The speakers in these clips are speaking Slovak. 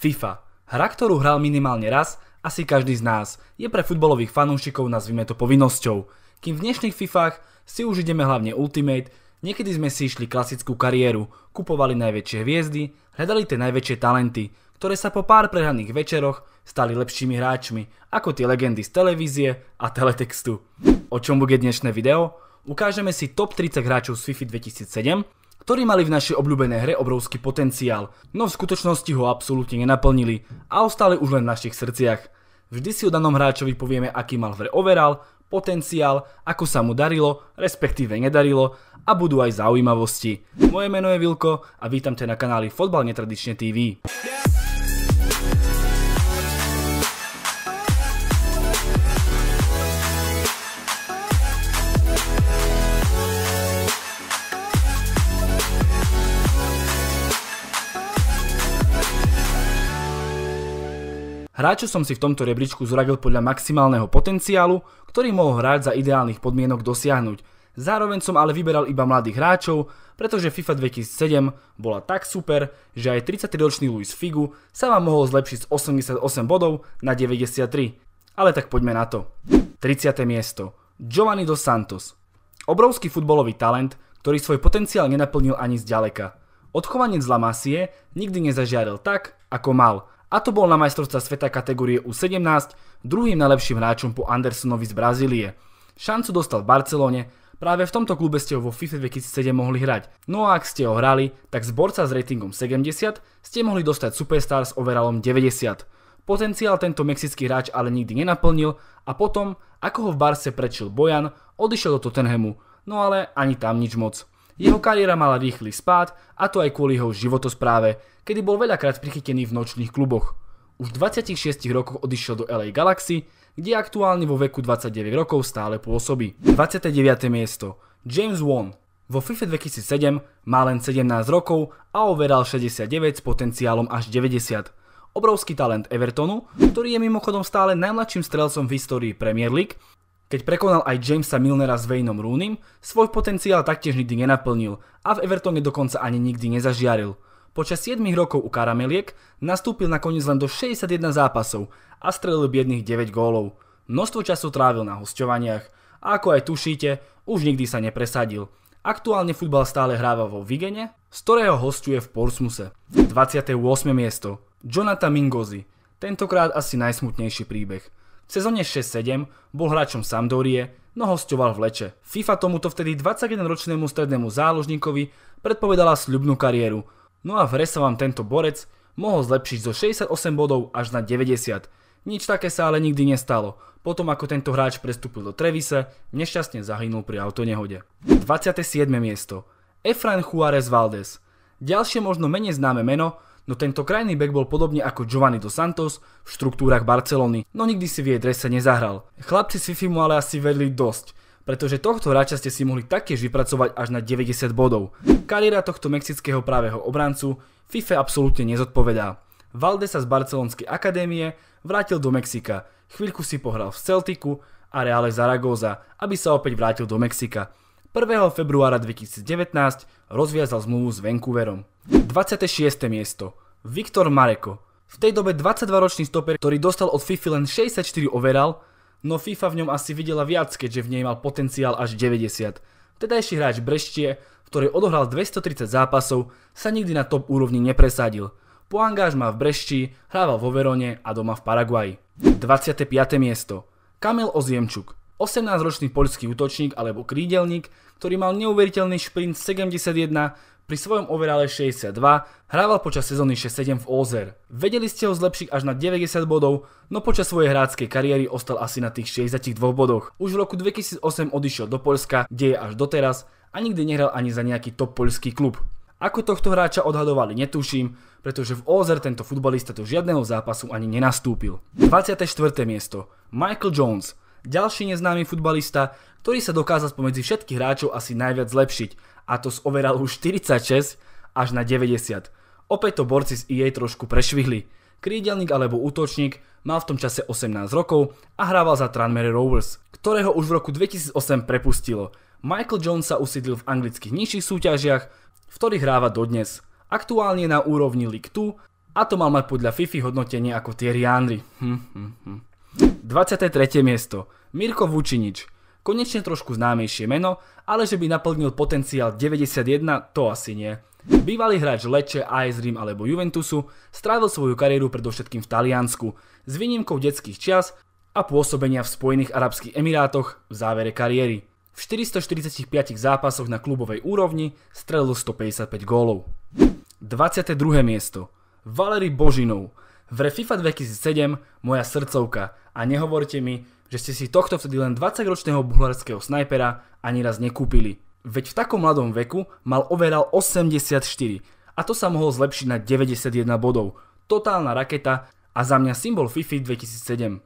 FIFA. Hra, ktorú hral minimálne raz, asi každý z nás, je pre futbolových fanúšikov nazvime to povinnosťou. Kým v dnešných FIFách si už ideme hlavne Ultimate, niekedy sme si išli klasickú kariéru, kupovali najväčšie hviezdy, hľadali tie najväčšie talenty, ktoré sa po pár prehraných večeroch stali lepšími hráčmi, ako tie legendy z televízie a teletextu. O čom bude dnešné video? Ukážeme si top 30 hráčov z FIFA 2007, ktorí mali v našej obľúbenej hre obrovský potenciál, no v skutočnosti ho absolútne nenaplnili a ostali už len v našich srdciach. Vždy si o danom hráčovi povieme, aký mal v hre overall, potenciál, ako sa mu darilo, respektíve nedarilo a budú aj zaujímavosti. Moje meno je Vilko a vítam ťa na kanáli Fotbal netradične TV. Yeah. Hráčov som si v tomto rebríčku zradil podľa maximálneho potenciálu, ktorý mohol hráč za ideálnych podmienok dosiahnuť. Zároveň som ale vyberal iba mladých hráčov, pretože FIFA 2007 bola tak super, že aj 33-ročný Luis Figu sa vám mohol zlepšiť z 88 bodov na 93. Ale tak poďme na to. 30. miesto. Giovanni dos Santos. Obrovský futbolový talent, ktorý svoj potenciál nenaplnil ani zďaleka. Odchovanec La masie nikdy nezažiaril tak, ako mal a to bol na majstrovstva sveta kategórie U17 druhým najlepším hráčom po Andersonovi z Brazílie. Šancu dostal v Barcelone, práve v tomto klube ste ho vo FIFA 2007 mohli hrať. No a ak ste ho hrali, tak z borca s ratingom 70 ste mohli dostať Superstar s overallom 90. Potenciál tento mexický hráč ale nikdy nenaplnil a potom, ako ho v Barse prečil Bojan, odišiel do Tottenhamu, no ale ani tam nič moc. Jeho kariéra mala rýchly spád, a to aj kvôli jeho životospráve, kedy bol veľakrát prichytený v nočných kluboch. Už v 26 rokoch odišiel do LA Galaxy, kde aktuálne vo veku 29 rokov stále pôsobí. 29. miesto James Wan Vo FIFA 2007 má len 17 rokov a overal 69 s potenciálom až 90 obrovský talent Evertonu, ktorý je mimochodom stále najmladším strelcom v histórii Premier League keď prekonal aj Jamesa Milnera s Wayneom Rooneym, svoj potenciál taktiež nikdy nenaplnil a v Evertone dokonca ani nikdy nezažiaril. Počas 7 rokov u Karameliek nastúpil nakoniec len do 61 zápasov a strelil biedných 9 gólov. Množstvo času trávil na hosťovaniach a ako aj tušíte, už nikdy sa nepresadil. Aktuálne futbal stále hráva vo Vigene, z ktorého hostuje v Portsmuse. 28. miesto Jonathan Mingozi, tentokrát asi najsmutnejší príbeh – v sezóne 6-7 bol hráčom Sampdorie, no hostoval v Leče. FIFA tomuto vtedy 21-ročnému strednému záložníkovi predpovedala sľubnú kariéru, no a v hre sa vám tento borec mohol zlepšiť zo 68 bodov až na 90. Nič také sa ale nikdy nestalo. Potom ako tento hráč prestúpil do Trevise, nešťastne zahynul pri autonehode. 27. miesto. Efraín Juárez Valdez. Ďalšie možno menej známe meno, No tento krajný bek bol podobne ako Giovanni dos Santos v štruktúrach Barcelony, no nikdy si v jej drese nezahral. Chlapci si mu ale asi vedli dosť, pretože tohto hráča ste si mohli taktiež vypracovať až na 90 bodov. Kariéra tohto mexického pravého obrancu FIFA absolútne nezodpovedá. Valde sa z Barcelonskej akadémie vrátil do Mexika, chvíľku si pohral v Celtiku a Reale Zaragoza, aby sa opäť vrátil do Mexika. 1. februára 2019 rozviazal zmluvu s Vancouverom. 26. miesto Viktor Mareko. V tej dobe 22-ročný stoper, ktorý dostal od FIFA len 64 overal, no FIFA v ňom asi videla viac, keďže v nej mal potenciál až 90. Vtedajší hráč Breštie, ktorý odohral 230 zápasov, sa nikdy na top úrovni nepresadil. Po angážma v Brešti hrával vo Verone a doma v Paraguaji. 25. miesto Kamil Oziemčuk 18-ročný poľský útočník alebo krídelník, ktorý mal neuveriteľný šprint 71, pri svojom overale 62 hrával počas sezóny 6-7 v Ozer. Vedeli ste ho zlepšiť až na 90 bodov, no počas svojej hráckej kariéry ostal asi na tých 62 bodoch. Už v roku 2008 odišiel do Polska, kde je až doteraz a nikdy nehral ani za nejaký top poľský klub. Ako tohto hráča odhadovali, netuším, pretože v Ozer tento futbalista do žiadneho zápasu ani nenastúpil. 24. miesto Michael Jones ďalší neznámy futbalista, ktorý sa dokázal spomedzi všetkých hráčov asi najviac zlepšiť, a to z už 46 až na 90. Opäť to borci z EA trošku prešvihli. Krídelník alebo útočník mal v tom čase 18 rokov a hrával za Tranmere Rovers, ktorého už v roku 2008 prepustilo. Michael Jones sa usídlil v anglických nižších súťažiach, v ktorých hráva dodnes. Aktuálne na úrovni League 2 a to mal mať podľa FIFA hodnotenie ako Thierry Henry. Hm, hm, hm. 23. miesto. Mirko Vučinič. Konečne trošku známejšie meno, ale že by naplnil potenciál 91, to asi nie. Bývalý hráč Leče, AS Rím alebo Juventusu strávil svoju kariéru predovšetkým v Taliansku, s výnimkou detských čias a pôsobenia v Spojených Arabských Emirátoch v závere kariéry. V 445 zápasoch na klubovej úrovni strelil 155 gólov. 22. miesto Valery Božinov Vre FIFA 2007 moja srdcovka a nehovorte mi, že ste si tohto vtedy len 20-ročného bulharského snajpera ani raz nekúpili. Veď v takom mladom veku mal overal 84 a to sa mohol zlepšiť na 91 bodov. Totálna raketa a za mňa symbol FIFA 2007.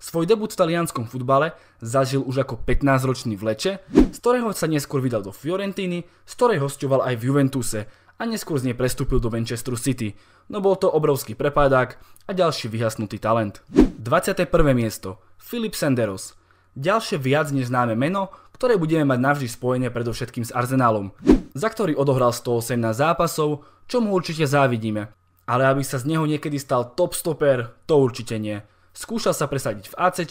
Svoj debut v talianskom futbale zažil už ako 15-ročný v Leče, z ktorého sa neskôr vydal do Fiorentiny, z ktorej hostoval aj v Juventuse a neskôr z nej prestúpil do Manchesteru City, no bol to obrovský prepadák a ďalší vyhasnutý talent. 21. miesto Filip Senderos Ďalšie viac než známe meno, ktoré budeme mať navždy spojené predovšetkým s Arsenálom, za ktorý odohral 118 zápasov, čo mu určite závidíme. Ale aby sa z neho niekedy stal top stoper, to určite nie. Skúšal sa presadiť v AC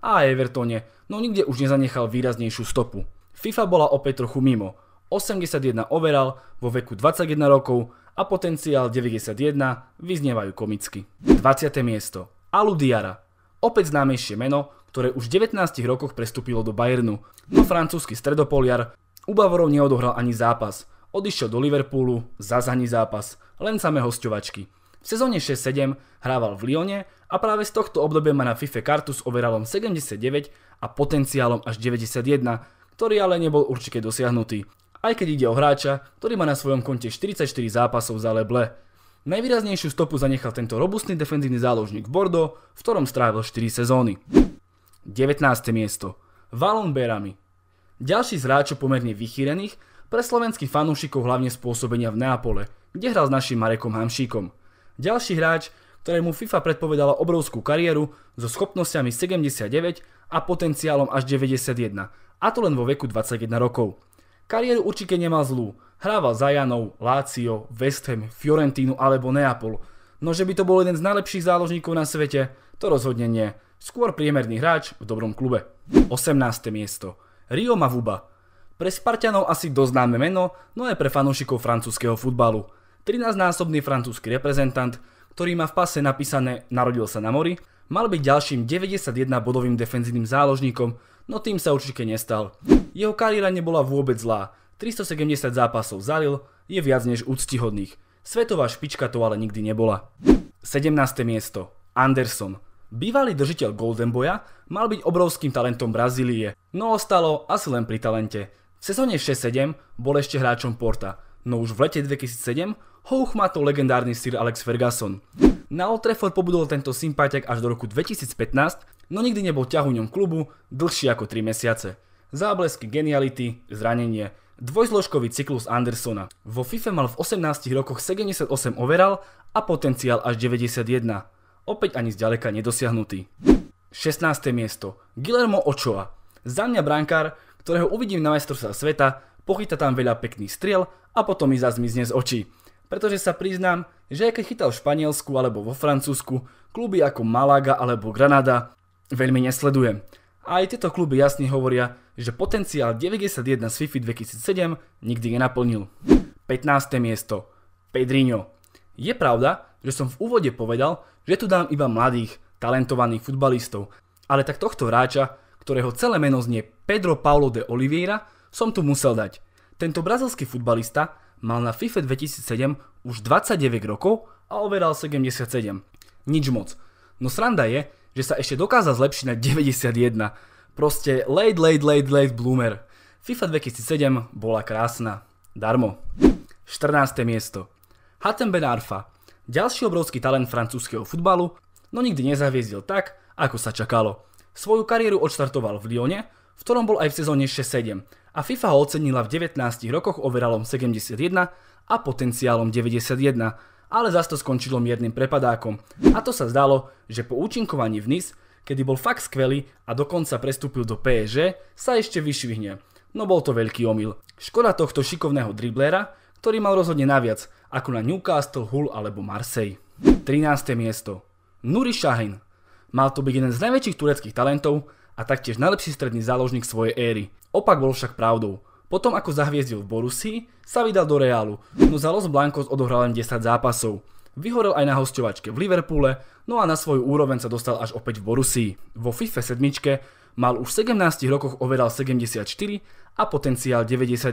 a Evertone, no nikde už nezanechal výraznejšiu stopu. FIFA bola opäť trochu mimo, 81 overal vo veku 21 rokov a potenciál 91 vyznievajú komicky. 20. miesto Alu Diara, opäť známejšie meno, ktoré už v 19 rokoch prestúpilo do Bayernu, no francúzsky stredopoliar Bavorov neodohral ani zápas, odišiel do Liverpoolu, zas ani zápas, len samé hostovačky. V sezóne 6-7 hrával v Lyone a práve z tohto obdobia má na FIFA kartu s overalom 79 a potenciálom až 91, ktorý ale nebol určite dosiahnutý aj keď ide o hráča, ktorý má na svojom konte 44 zápasov za Leble. Najvýraznejšiu stopu zanechal tento robustný defenzívny záložník Bordeaux, v ktorom strávil 4 sezóny. 19. miesto Valon Berami Ďalší z hráčov pomerne vychýrených pre slovenských fanúšikov hlavne spôsobenia v Neapole, kde hral s našim Marekom Hamšíkom. Ďalší hráč, ktorému FIFA predpovedala obrovskú kariéru so schopnosťami 79 a potenciálom až 91, a to len vo veku 21 rokov. Kariéru určite nemá zlú. Hrával za Janov, Lazio, West Ham, Fiorentínu alebo Neapol. No že by to bol jeden z najlepších záložníkov na svete, to rozhodne nie. Skôr priemerný hráč v dobrom klube. 18. miesto. Rio Mavuba. Pre Spartianov asi doznáme meno, no aj pre fanúšikov francúzského futbalu. 13-násobný francúzsky reprezentant, ktorý má v pase napísané Narodil sa na mori, mal byť ďalším 91-bodovým defenzívnym záložníkom, no tým sa určite nestal. Jeho kariéra nebola vôbec zlá, 370 zápasov zalil, je viac než úctihodných. Svetová špička to ale nikdy nebola. 17. miesto. Anderson. Bývalý držiteľ Golden Boya mal byť obrovským talentom Brazílie, no ostalo asi len pri talente. V sezóne 6-7 bol ešte hráčom Porta, no už v lete 2007 ho uchmatol legendárny Sir Alex Ferguson. Na Old Trafford pobudol tento sympatiak až do roku 2015, no nikdy nebol ťahuňom klubu dlhšie ako 3 mesiace. Záblesky geniality, zranenie, dvojzložkový cyklus Andersona. Vo FIFA mal v 18 rokoch 78 overal a potenciál až 91. Opäť ani zďaleka nedosiahnutý. 16. miesto. Guillermo Ochoa. Za mňa brankár, ktorého uvidím na majstrovstvách sveta, pochyta tam veľa pekných striel a potom mi zazmizne z očí pretože sa priznám, že aj keď chytal v Španielsku alebo vo Francúzsku, kluby ako Malaga alebo Granada veľmi nesledujem. A aj tieto kluby jasne hovoria, že potenciál 91 z FIFA 2007 nikdy nenaplnil. 15. miesto. Pedriňo. Je pravda, že som v úvode povedal, že tu dám iba mladých, talentovaných futbalistov, ale tak tohto hráča, ktorého celé meno znie Pedro Paulo de Oliveira, som tu musel dať. Tento brazilský futbalista mal na FIFA 2007 už 29 rokov a overal 77. Nič moc. No sranda je, že sa ešte dokáza zlepšiť na 91. Proste late, late, late, late bloomer. FIFA 2007 bola krásna. Darmo. 14. miesto. Hatem Ben Arfa. Ďalší obrovský talent francúzského futbalu, no nikdy nezahviezdil tak, ako sa čakalo. Svoju kariéru odštartoval v Lyone, v ktorom bol aj v sezóne 6-7 a FIFA ho ocenila v 19 rokoch overalom 71 a potenciálom 91, ale zas to skončilo miernym prepadákom. A to sa zdalo, že po účinkovaní v NIS, kedy bol fakt skvelý a dokonca prestúpil do PSG, sa ešte vyšvihne. No bol to veľký omyl. Škoda tohto šikovného driblera, ktorý mal rozhodne naviac, ako na Newcastle, Hull alebo Marseille. 13. miesto. Nuri Shahin. Mal to byť jeden z najväčších tureckých talentov a taktiež najlepší stredný záložník svojej éry. Opak bol však pravdou. Potom ako zahviezdil v Borussii, sa vydal do Reálu, no za Los Blancos odohral len 10 zápasov. Vyhorel aj na hostovačke v Liverpoole, no a na svoju úroveň sa dostal až opäť v Borussii. Vo FIFA 7 mal už v 17 rokoch overal 74 a potenciál 91,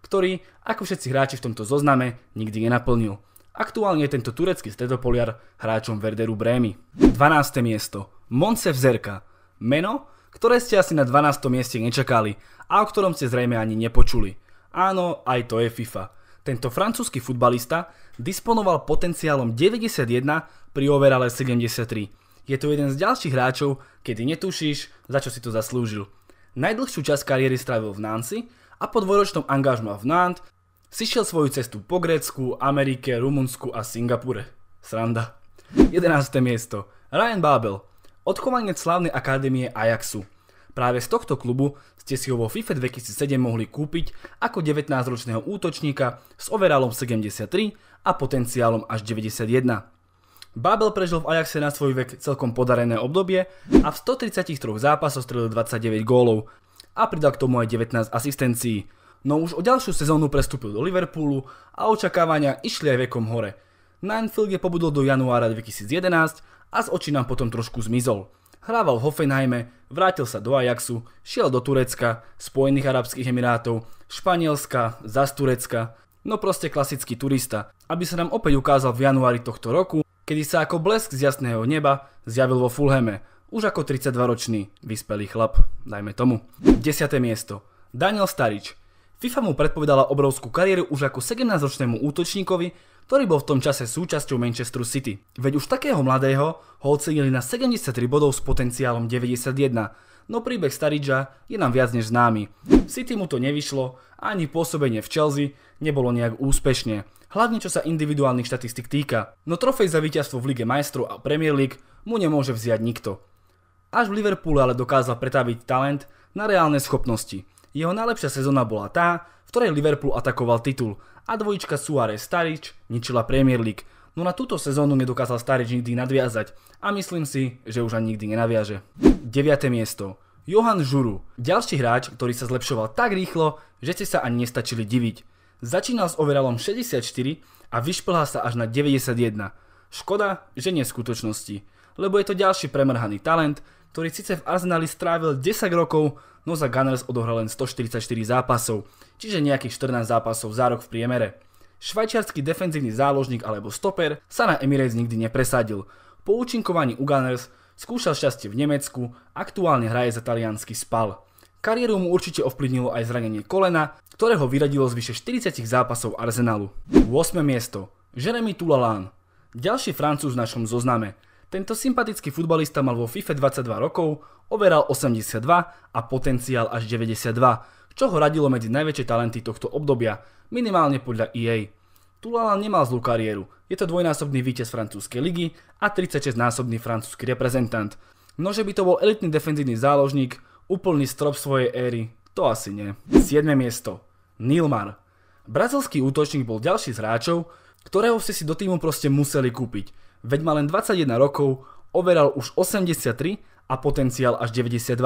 ktorý, ako všetci hráči v tomto zozname, nikdy nenaplnil. Aktuálne je tento turecký stredopoliar hráčom Werderu Brémy. 12. miesto. Monse Vzerka. Meno ktoré ste asi na 12. mieste nečakali a o ktorom ste zrejme ani nepočuli. Áno, aj to je FIFA. Tento francúzsky futbalista disponoval potenciálom 91 pri overale 73. Je to jeden z ďalších hráčov, kedy netušíš, za čo si to zaslúžil. Najdlhšiu časť kariéry strávil v Nancy a po dvoročnom angažma v Nantes si šiel svoju cestu po Grécku, Amerike, Rumunsku a Singapure. Sranda. 11. miesto. Ryan Babel odchovanec slávnej akadémie Ajaxu. Práve z tohto klubu ste si ho vo FIFA 2007 mohli kúpiť ako 19-ročného útočníka s overallom 73 a potenciálom až 91. Babel prežil v Ajaxe na svoj vek celkom podarené obdobie a v 133 zápasoch strelil 29 gólov a pridal k tomu aj 19 asistencií. No už o ďalšiu sezónu prestúpil do Liverpoolu a očakávania išli aj vekom hore – Mainfield je pobudol do januára 2011 a z očí nám potom trošku zmizol. Hrával v Hoffenheime, vrátil sa do Ajaxu, šiel do Turecka, Spojených Arabských Emirátov, Španielska, zas Turecka, no proste klasický turista, aby sa nám opäť ukázal v januári tohto roku, kedy sa ako blesk z jasného neba zjavil vo Fulheme, už ako 32-ročný vyspelý chlap, dajme tomu. 10. miesto. Daniel Starič. FIFA mu predpovedala obrovskú kariéru už ako 17-ročnému útočníkovi, ktorý bol v tom čase súčasťou Manchesteru City. Veď už takého mladého ho ocenili na 73 bodov s potenciálom 91, no príbeh Staridža je nám viac než známy. City mu to nevyšlo a ani pôsobenie v Chelsea nebolo nejak úspešne, hlavne čo sa individuálnych štatistik týka. No trofej za víťazstvo v Lige majstrov a Premier League mu nemôže vziať nikto. Až v Liverpoole ale dokázal pretaviť talent na reálne schopnosti. Jeho najlepšia sezóna bola tá, v ktorej Liverpool atakoval titul a dvojička Suárez Starič ničila Premier League, no na túto sezónu nedokázal Starič nikdy nadviazať a myslím si, že už ani nikdy nenaviaže. 9. miesto Johan Žuru, ďalší hráč, ktorý sa zlepšoval tak rýchlo, že ste sa ani nestačili diviť. Začínal s overallom 64 a vyšplhal sa až na 91. Škoda, že nie v skutočnosti, lebo je to ďalší premrhaný talent, ktorý síce v Arsenali strávil 10 rokov, no za Gunners odohral len 144 zápasov, čiže nejakých 14 zápasov za rok v priemere. Švajčiarsky defenzívny záložník alebo stoper sa na Emirates nikdy nepresadil. Po účinkovaní u Gunners skúšal šťastie v Nemecku, aktuálne hraje za talianský spal. Kariéru mu určite ovplyvnilo aj zranenie kolena, ktoré ho vyradilo z vyše 40 zápasov Arsenalu. 8. miesto Jeremy Toulalan. Ďalší francúz v našom zozname. Tento sympatický futbalista mal vo FIFA 22 rokov, overal 82 a potenciál až 92, čo ho radilo medzi najväčšie talenty tohto obdobia, minimálne podľa EA. Tulala nemal zlú kariéru, je to dvojnásobný víťaz francúzskej ligy a 36-násobný francúzsky reprezentant. Nože by to bol elitný defenzívny záložník, úplný strop svojej éry, to asi nie. 7. miesto. Nilmar. Brazilský útočník bol ďalší z hráčov, ktorého ste si do týmu proste museli kúpiť veď má len 21 rokov, overal už 83 a potenciál až 92.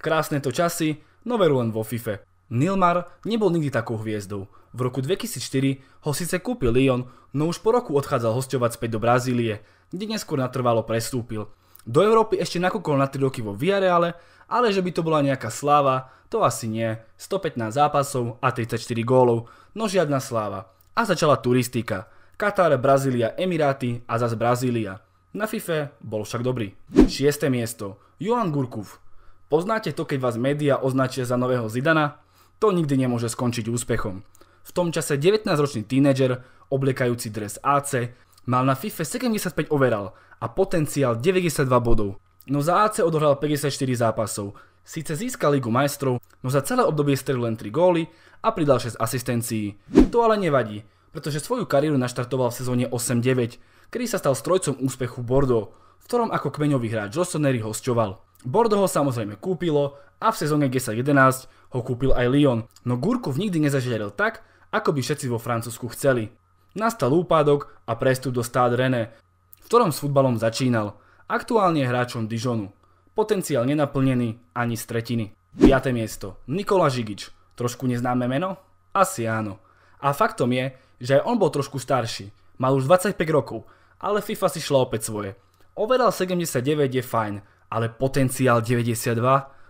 Krásne to časy, no veru len vo FIFA. E. Nilmar nebol nikdy takou hviezdou. V roku 2004 ho síce kúpil Lyon, no už po roku odchádzal hostovať späť do Brazílie, kde neskôr natrvalo prestúpil. Do Európy ešte nakúkol na 3 roky vo Villareale, ale že by to bola nejaká sláva, to asi nie. 115 zápasov a 34 gólov, no žiadna sláva. A začala turistika. Katar, Brazília, Emiráty a zas Brazília. Na FIFA bol však dobrý. 6. miesto. Johan Gurkov. Poznáte to, keď vás média označia za nového Zidana? To nikdy nemôže skončiť úspechom. V tom čase 19-ročný tínedžer, oblekajúci dres AC, mal na FIFA 75 overal a potenciál 92 bodov. No za AC odohral 54 zápasov, Sice získal Ligu majstrov, no za celé obdobie strelil len 3 góly a pridal 6 asistencií. To ale nevadí, pretože svoju kariéru naštartoval v sezóne 8-9, kedy sa stal strojcom úspechu bordo, v ktorom ako kmeňový hráč Rossoneri hosťoval. Bordo ho samozrejme kúpilo a v sezóne 10-11 ho kúpil aj Lyon, no Gurkov nikdy nezažiaril tak, ako by všetci vo Francúzsku chceli. Nastal úpadok a prestup do Stade René, v ktorom s futbalom začínal. Aktuálne je hráčom Dijonu. Potenciál nenaplnený ani z tretiny. 5. miesto. Nikola Žigič. Trošku neznáme meno? Asi áno. A faktom je, že aj on bol trošku starší, mal už 25 rokov, ale FIFA si šla opäť svoje. Overall 79 je fajn, ale potenciál 92?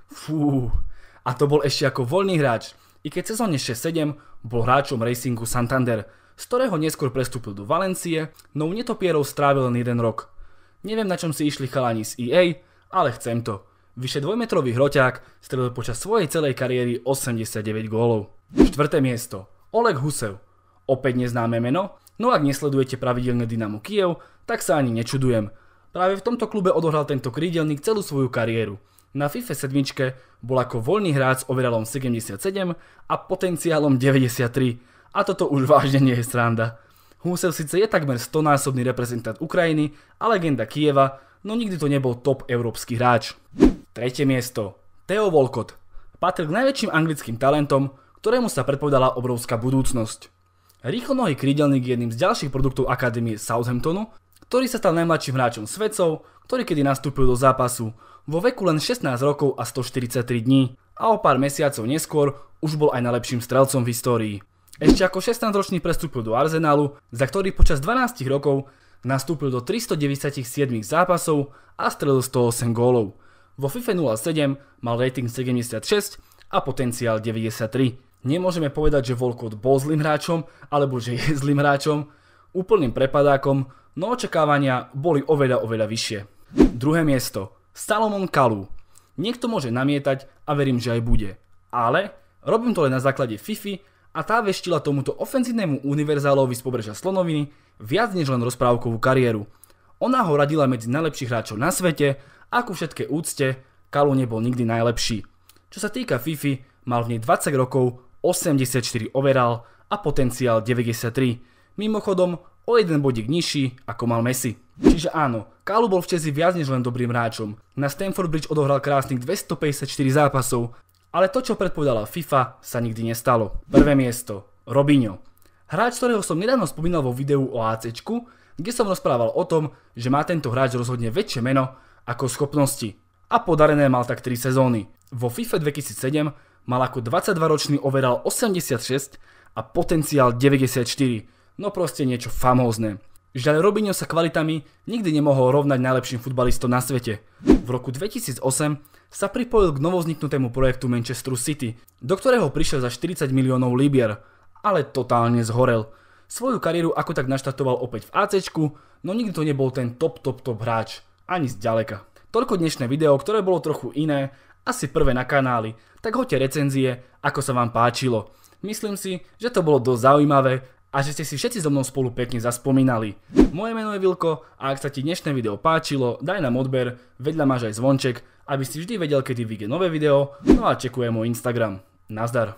Fú. A to bol ešte ako voľný hráč, i keď sezóne 6-7 bol hráčom Racingu Santander, z ktorého neskôr prestúpil do Valencie, no u netopierov strávil len jeden rok. Neviem na čom si išli chalani z EA, ale chcem to. Vyše dvojmetrový hroťák strelil počas svojej celej kariéry 89 gólov. Štvrté miesto. Oleg Husev opäť neznáme meno, no ak nesledujete pravidelne Dynamo Kiev, tak sa ani nečudujem. Práve v tomto klube odohral tento krídelník celú svoju kariéru. Na FIFA 7 bol ako voľný hráč s overallom 77 a potenciálom 93. A toto už vážne nie je sranda. Husev síce je takmer 100-násobný reprezentant Ukrajiny a legenda Kieva, no nikdy to nebol top európsky hráč. Tretie miesto. Theo Volkot. Patril k najväčším anglickým talentom, ktorému sa predpovedala obrovská budúcnosť. Rýchlonohý krídelník je jedným z ďalších produktov Akadémie Southamptonu, ktorý sa stal najmladším hráčom svetcov, ktorý kedy nastúpil do zápasu vo veku len 16 rokov a 143 dní a o pár mesiacov neskôr už bol aj najlepším strelcom v histórii. Ešte ako 16-ročný prestúpil do Arsenalu, za ktorý počas 12 rokov nastúpil do 397 zápasov a strelil 108 gólov. Vo FIFA 07 mal rating 76 a potenciál 93 nemôžeme povedať, že Volkot bol zlým hráčom, alebo že je zlým hráčom, úplným prepadákom, no očakávania boli oveľa, oveľa vyššie. Druhé miesto. Salomon Kalu. Niekto môže namietať a verím, že aj bude. Ale robím to len na základe FIFA a tá veštila tomuto ofenzívnemu univerzálovi z pobrežia Slonoviny viac než len rozprávkovú kariéru. Ona ho radila medzi najlepších hráčov na svete a ku všetkej úcte Kalu nebol nikdy najlepší. Čo sa týka FIFI, mal v nej 20 rokov 84 overall a potenciál 93. Mimochodom, o jeden bodík nižší ako mal Messi. Čiže áno, Kalu bol v Chelsea viac než len dobrým hráčom. Na Stamford Bridge odohral krásnych 254 zápasov, ale to, čo predpovedala FIFA, sa nikdy nestalo. Prvé miesto. Robinho. Hráč, ktorého som nedávno spomínal vo videu o ACčku, kde som rozprával o tom, že má tento hráč rozhodne väčšie meno ako schopnosti. A podarené mal tak 3 sezóny. Vo FIFA 2007 mal ako 22-ročný overal 86 a potenciál 94. No proste niečo famózne. Žiaľ Robinho sa kvalitami nikdy nemohol rovnať najlepším futbalistom na svete. V roku 2008 sa pripojil k novovzniknutému projektu Manchester City, do ktorého prišiel za 40 miliónov libier, ale totálne zhorel. Svoju kariéru ako tak naštartoval opäť v AC, no nikdy to nebol ten top top top hráč, ani zďaleka. Toľko dnešné video, ktoré bolo trochu iné asi prvé na kanáli, tak hoďte recenzie, ako sa vám páčilo. Myslím si, že to bolo dosť zaujímavé a že ste si všetci so mnou spolu pekne zaspomínali. Moje meno je Vilko a ak sa ti dnešné video páčilo, daj nám odber, vedľa máš aj zvonček, aby si vždy vedel, kedy vyjde nové video, no a čekujem môj Instagram. Nazdar.